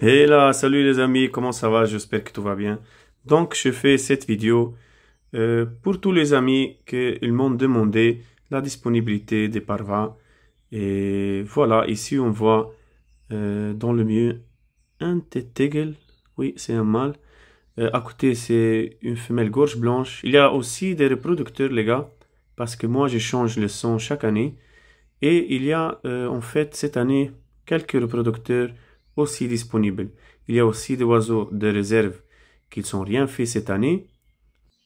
Et là, salut les amis, comment ça va J'espère que tout va bien. Donc, je fais cette vidéo euh, pour tous les amis qui m'ont demandé la disponibilité des Parva. Et voilà, ici on voit euh, dans le mieux un tetegel. Oui, c'est un mâle. Euh, à côté, c'est une femelle gorge blanche. Il y a aussi des reproducteurs, les gars, parce que moi, je change le son chaque année. Et il y a, en fait, cette année, quelques reproducteurs aussi disponibles. Il y a aussi des oiseaux de réserve qui ne sont rien fait cette année.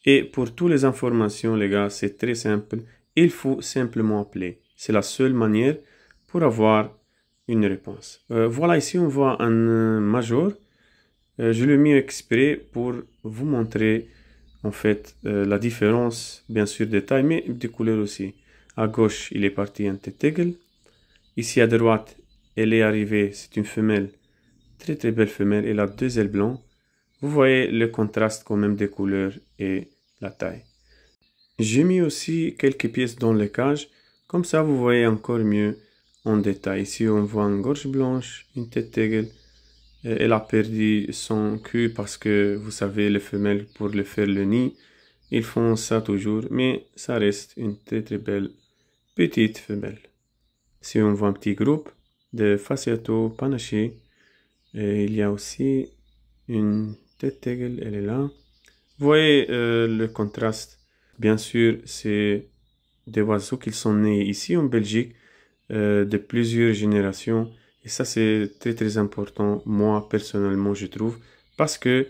Et pour toutes les informations, les gars, c'est très simple. Il faut simplement appeler. C'est la seule manière pour avoir une réponse. Euh, voilà, ici on voit un euh, major. Euh, je l'ai mis exprès pour vous montrer en fait la différence, bien sûr des tailles, mais des couleurs aussi. À gauche, il est parti un tétegel. Ici à droite, elle est arrivée, c'est une femelle Très très belle femelle. Elle a deux ailes blancs. Vous voyez le contraste quand même des couleurs et la taille. J'ai mis aussi quelques pièces dans les cages. Comme ça, vous voyez encore mieux en détail. Ici, on voit une gorge blanche, une tête d'aigle. Euh, elle a perdu son cul parce que, vous savez, les femelles, pour le faire le nid, ils font ça toujours. Mais ça reste une très très belle petite femelle. Si on voit un petit groupe de fasciato panaché. Et il y a aussi une tête elle est là. Vous voyez euh, le contraste. Bien sûr, c'est des oiseaux qui sont nés ici en Belgique euh, de plusieurs générations. Et ça, c'est très très important, moi personnellement, je trouve, parce que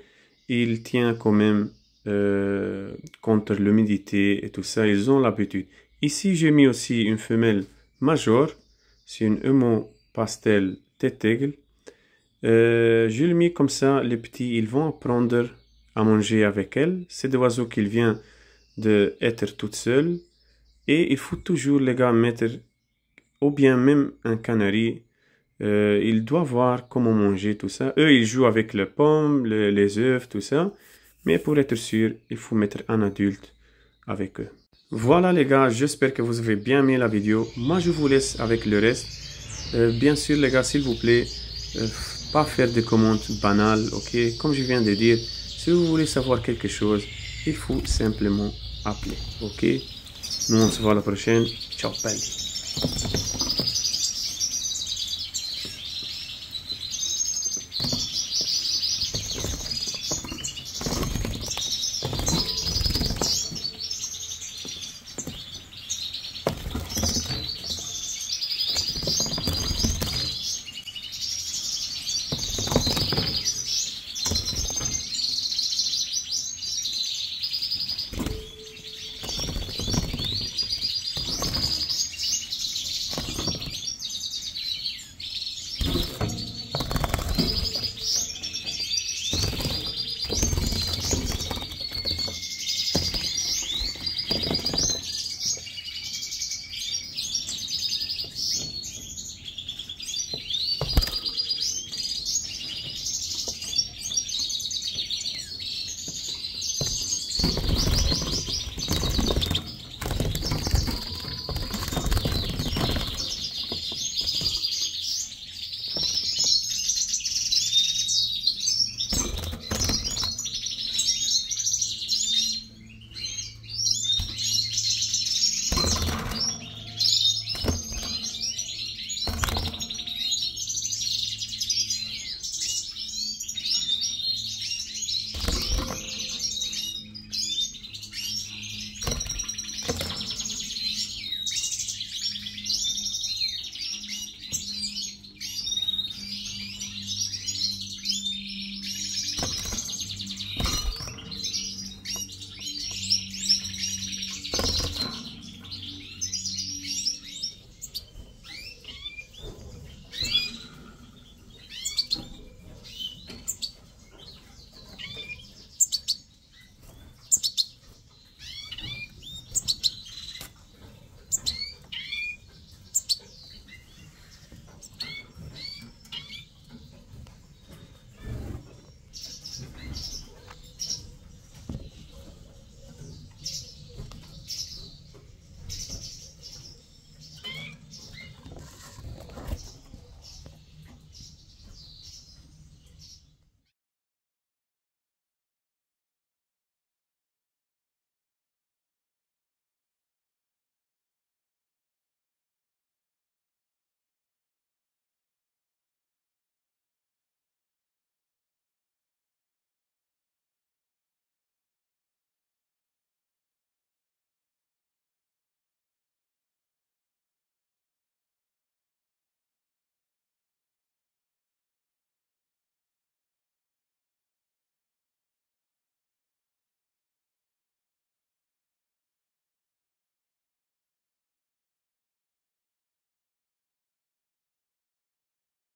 il tient quand même euh, contre l'humidité et tout ça. Ils ont l'habitude. Ici, j'ai mis aussi une femelle majeure. C'est une homo pastel aigle. Euh, je le mets comme ça, les petits, ils vont apprendre à manger avec elle. C'est des oiseaux qu'il vient de être toute seule. Et il faut toujours, les gars, mettre, ou bien même un canari, euh, il doit voir comment manger tout ça. Eux, ils jouent avec les pommes, les œufs, tout ça. Mais pour être sûr, il faut mettre un adulte avec eux. Voilà les gars, j'espère que vous avez bien aimé la vidéo. Moi, je vous laisse avec le reste. Euh, bien sûr, les gars, s'il vous plaît, euh, pas faire des commandes banales, ok Comme je viens de dire, si vous voulez savoir quelque chose, il faut simplement appeler, ok Nous, on se voit la prochaine. Ciao, bye.